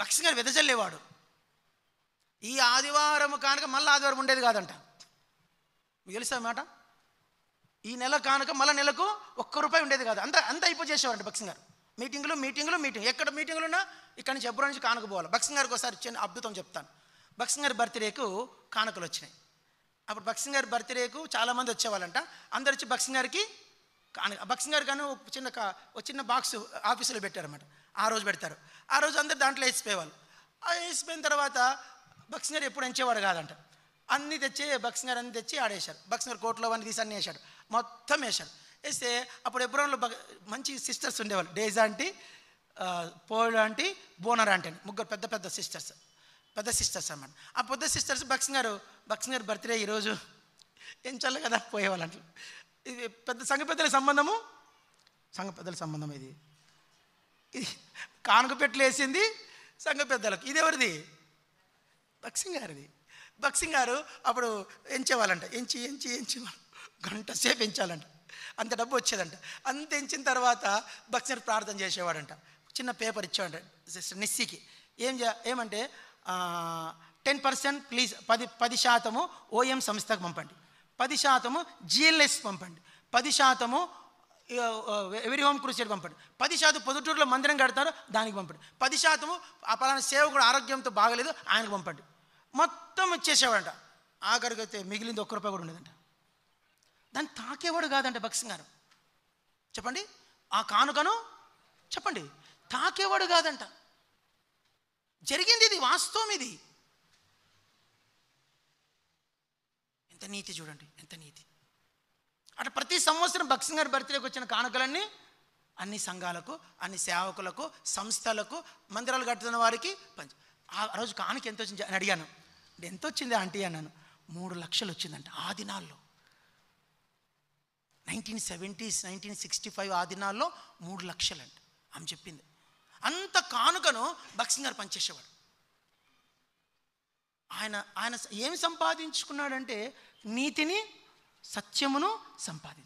భక్షంగా వెదజల్లేవాడు ఈ ఆదివారం కానుక మళ్ళీ ఆదివారం ఉండేది కాదంట మీకు తెలుసా మాట ఈ నెల కానుక మళ్ళీ నెలకు ఒక్క రూపాయి ఉండేది కాదు అంత అంత అయిపోయి భక్సింగ్ గారు మీటింగులు మీటింగులు మీటింగ్ ఎక్కడ మీటింగ్లు ఉన్నా ఇక్కడ నుంచి ఎప్పుడు నుంచి కానుక పోవాలి భక్సింగ్ గారికి ఒకసారి చిన్న అద్భుతం చెప్తాను భక్సింగ్ గారి బర్త్డేకు కానుకలు వచ్చినాయి అప్పుడు భక్సింగ్ గారి బర్త్డేకు చాలామంది వచ్చేవాళ్ళంట అందరు వచ్చి భక్సింగ్ గారికి కానుక భక్సింగ్ గారు కానీ ఒక చిన్న ఒక చిన్న బాక్స్ ఆఫీసులో పెట్టారన్నమాట ఆ రోజు పెడతారు ఆ రోజు అందరు దాంట్లో వేసిపోయేవాళ్ళు వేసిపోయిన తర్వాత బక్సినర్ ఎప్పుడు ఎంచేవాడు కాదంట అన్నీ తెచ్చి బక్సినర్ అన్ని తెచ్చి ఆడేశారు బక్సినర్ కోట్లో అన్నీ తీసి అన్నీ వేశాడు మొత్తం వేశారు వేస్తే అప్పుడు ఎబ్రోన్లో మంచి సిస్టర్స్ ఉండేవాళ్ళు డేజ్ aunty Paul aunty Bonner aunty అని ముగ్గురు పెద్ద పెద్ద సిస్టర్స్ పెద్ద సిస్టర్స్ అన్నమాట ఆ పెద్ద సిస్టర్స్ బక్సింగారు బక్సింగారు బర్త్డే ఈరోజు ఎంచాలి కదా పోయేవాళ్ళు అంటే ఇది పెద్ద సంఘ పెద్దల సంబంధము సంఘ పెద్దల సంబంధం ఇది ఇది కానుక పెట్టలేసింది సంఘ పెద్దలకు ఇది ఎవరిది బక్సింగ్ గారిది బక్సింగ్ గారు అప్పుడు ఎంచేవాలంట ఎంచి ఎంచి ఎంచేవాళ్ళు గంట సేపు ఎంచాలంట అంత డబ్బు వచ్చేదంట అంత ఎంచిన తర్వాత బక్సింగ్ ప్రార్థన చేసేవాడంట చిన్న పేపర్ ఇచ్చేవాడు సిస్టర్ నిస్సికి ఏం ఏమంటే టెన్ పర్సెంట్ ప్లీజ్ పది పది శాతము ఓఎం సంస్థకు పంపండి పది శాతము జిఎల్ఎస్ పంపండి పది శాతము ఎవరి హోమ్ కృషి పంపాడు పది శాతం పొద్దుటూరులో మందిరం కడతారు దానికి పంపండి పది శాతము ఆ పలానా కూడా ఆరోగ్యంతో బాగలేదు ఆయనకు పంపండి మొత్తం ఇచ్చేసేవాడంట ఆఖరికి అయితే మిగిలింది ఒక్క రూపాయి కూడా ఉండేదంట దాన్ని తాకేవాడు కాదంట భక్సింగ్ గారు చెప్పండి ఆ కానుకను చెప్పండి తాకేవాడు కాదంట జరిగింది ఇది వాస్తవం ఇది ఎంత నీతి చూడండి ఎంత నీతి అటు ప్రతి సంవత్సరం భక్సింగ్ గారి బర్త్డేకి వచ్చిన కానుకలన్నీ అన్ని సంఘాలకు అన్ని సేవకులకు సంస్థలకు మందిరాలు కట్టుతున్న వారికి పంచు ఆ రోజు కానుక ఎంత వచ్చింది అని అడిగాను ఎంత వచ్చింది ఆంటీ అన్నాను మూడు లక్షలు వచ్చిందంట ఆ దినాల్లో nineteen seventies nineteen sixty five ఆ దినాల్లో మూడు లక్షలంట ఆమె చెప్పింది అంత కానుకను భక్సింగ్ గారు పనిచేసేవాడు ఆయన ఆయన ఏమి సంపాదించుకున్నాడంటే నీతిని సత్యమును సంపాది